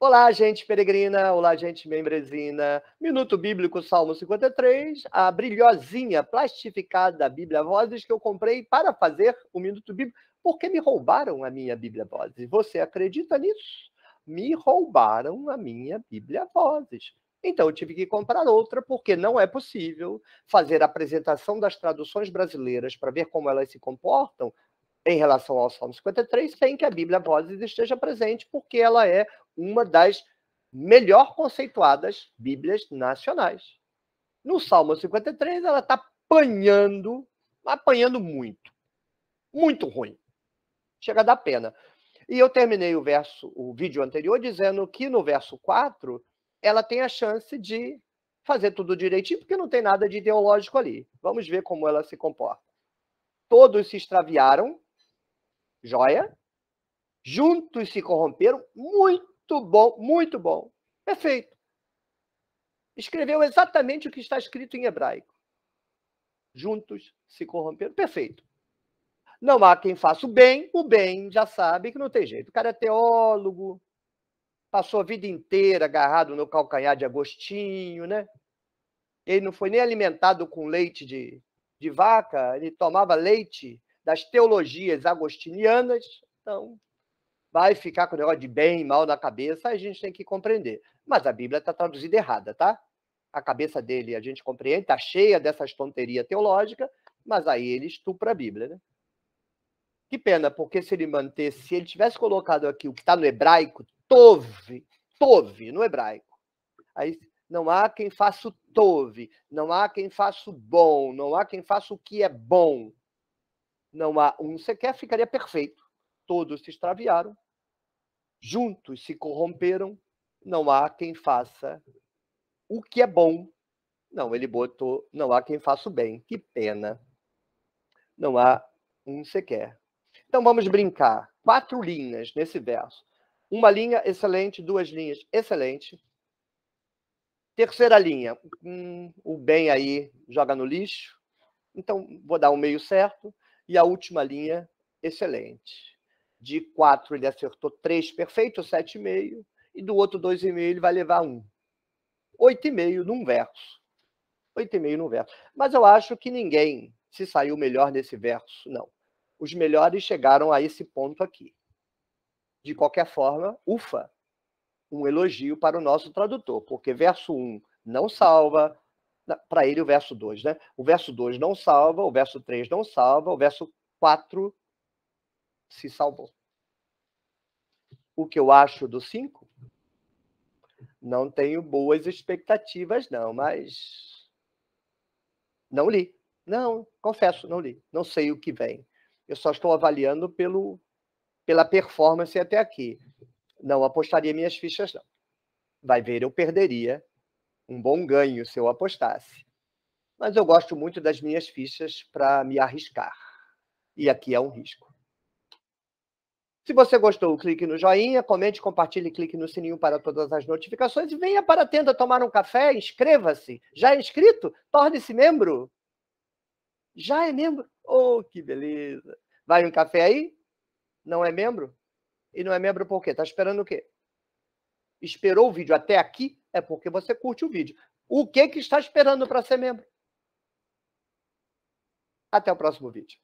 Olá, gente peregrina, olá, gente membresina. Minuto Bíblico, Salmo 53, a brilhosinha plastificada da Bíblia Vozes que eu comprei para fazer o Minuto Bíblico, porque me roubaram a minha Bíblia Vozes. Você acredita nisso? Me roubaram a minha Bíblia Vozes. Então eu tive que comprar outra, porque não é possível fazer a apresentação das traduções brasileiras para ver como elas se comportam em relação ao Salmo 53, sem que a Bíblia Vozes esteja presente, porque ela é uma das melhor conceituadas Bíblias nacionais. No Salmo 53, ela está apanhando, apanhando muito. Muito ruim. Chega a dar pena. E eu terminei o verso, o vídeo anterior dizendo que no verso 4 ela tem a chance de fazer tudo direitinho, porque não tem nada de ideológico ali. Vamos ver como ela se comporta. Todos se extraviaram, joia, juntos se corromperam, muito bom, muito bom. Perfeito. Escreveu exatamente o que está escrito em hebraico. Juntos se corromperam. Perfeito. Não há quem faça o bem, o bem já sabe que não tem jeito. O cara é teólogo, passou a vida inteira agarrado no calcanhar de Agostinho, né? Ele não foi nem alimentado com leite de, de vaca, ele tomava leite das teologias agostinianas, então vai ficar com o negócio de bem e mal na cabeça, a gente tem que compreender. Mas a Bíblia está traduzida errada, tá? A cabeça dele, a gente compreende, está cheia dessas tonterias teológicas, mas aí ele estupra a Bíblia, né? Que pena, porque se ele mantesse, se ele tivesse colocado aqui o que está no hebraico, tove, tove no hebraico. Aí não há quem faça o tove, não há quem faça o bom, não há quem faça o que é bom. Não há um sequer, ficaria perfeito. Todos se extraviaram, juntos se corromperam, não há quem faça o que é bom. Não, ele botou, não há quem faça o bem. Que pena. Não há um sequer. Então vamos brincar. Quatro linhas nesse verso. Uma linha excelente, duas linhas excelente. Terceira linha, hum, o bem aí joga no lixo. Então vou dar um meio certo. E a última linha, excelente. De 4, ele acertou 3 perfeito, 7,5. E do outro 2,5, ele vai levar 1. 8,5 num verso. 8,5 num verso. Mas eu acho que ninguém se saiu melhor nesse verso, não. Os melhores chegaram a esse ponto aqui. De qualquer forma, ufa, um elogio para o nosso tradutor, porque verso 1 não salva, para ele o verso 2, né? O verso 2 não salva, o verso 3 não salva, o verso 4 se salvou. O que eu acho do 5? Não tenho boas expectativas, não, mas não li. Não, confesso, não li. Não sei o que vem. Eu só estou avaliando pelo, pela performance até aqui. Não apostaria minhas fichas, não. Vai ver, eu perderia um bom ganho se eu apostasse. Mas eu gosto muito das minhas fichas para me arriscar. E aqui é um risco. Se você gostou, clique no joinha, comente, compartilhe, clique no sininho para todas as notificações e venha para a tenda tomar um café, inscreva-se. Já é inscrito? Torne-se membro. Já é membro? Oh, que beleza. Vai um café aí? Não é membro? E não é membro por quê? Tá esperando o quê? Esperou o vídeo até aqui? É porque você curte o vídeo. O que que está esperando para ser membro? Até o próximo vídeo.